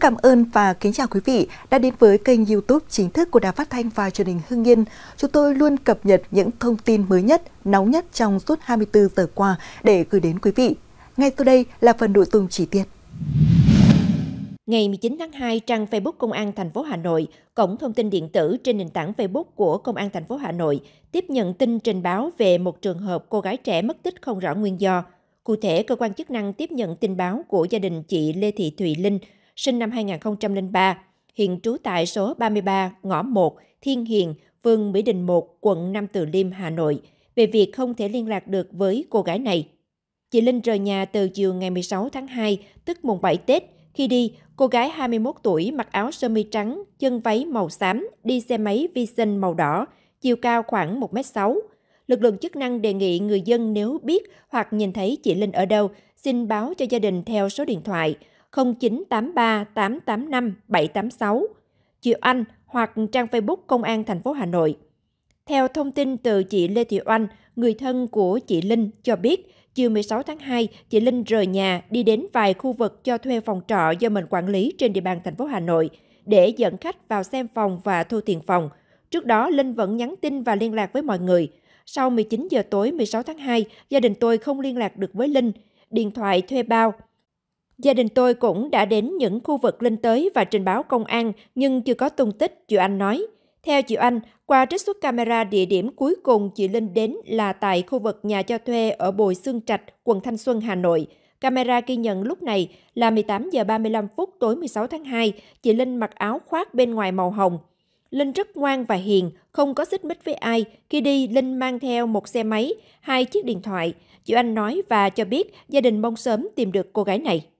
cảm ơn và kính chào quý vị đã đến với kênh YouTube chính thức của Đài Phát thanh và Truyền hình Hưng Yên. Chúng tôi luôn cập nhật những thông tin mới nhất, nóng nhất trong suốt 24 giờ qua để gửi đến quý vị. Ngay sau đây là phần nội dung chi tiết. Ngày 19 tháng 2, trang Facebook Công an thành phố Hà Nội, cổng thông tin điện tử trên nền tảng Facebook của Công an thành phố Hà Nội tiếp nhận tin trình báo về một trường hợp cô gái trẻ mất tích không rõ nguyên do. Cụ thể, cơ quan chức năng tiếp nhận tin báo của gia đình chị Lê Thị Thùy Linh, sinh năm 2003, hiện trú tại số 33 ngõ 1 Thiên Hiền, phường Mỹ Đình 1, quận Nam Từ Liêm, Hà Nội, về việc không thể liên lạc được với cô gái này. Chị Linh rời nhà từ chiều ngày 16 tháng 2, tức mùng 7 Tết. Khi đi, cô gái 21 tuổi mặc áo sơ mi trắng, chân váy màu xám, đi xe máy Vision màu đỏ, chiều cao khoảng 1m6. Lực lượng chức năng đề nghị người dân nếu biết hoặc nhìn thấy chị Linh ở đâu, xin báo cho gia đình theo số điện thoại 0983 885 786, Chị Anh hoặc trang Facebook Công an thành phố Hà Nội. Theo thông tin từ chị Lê Thị Oanh, người thân của chị Linh cho biết, chiều 16 tháng 2, chị Linh rời nhà đi đến vài khu vực cho thuê phòng trọ do mình quản lý trên địa bàn thành phố Hà Nội để dẫn khách vào xem phòng và thu tiền phòng. Trước đó, Linh vẫn nhắn tin và liên lạc với mọi người. Sau 19 giờ tối 16 tháng 2, gia đình tôi không liên lạc được với Linh. Điện thoại thuê bao Gia đình tôi cũng đã đến những khu vực linh tới và trình báo công an nhưng chưa có tung tích, chị Anh nói. Theo chị Anh, qua trích xuất camera địa điểm cuối cùng chị Linh đến là tại khu vực nhà cho thuê ở Bồi Sương Trạch, quận Thanh Xuân, Hà Nội. Camera ghi nhận lúc này là 18 giờ 35 phút tối 16 tháng 2, chị Linh mặc áo khoác bên ngoài màu hồng. Linh rất ngoan và hiền, không có xích mích với ai. Khi đi, Linh mang theo một xe máy, hai chiếc điện thoại. Chị Anh nói và cho biết gia đình mong sớm tìm được cô gái này.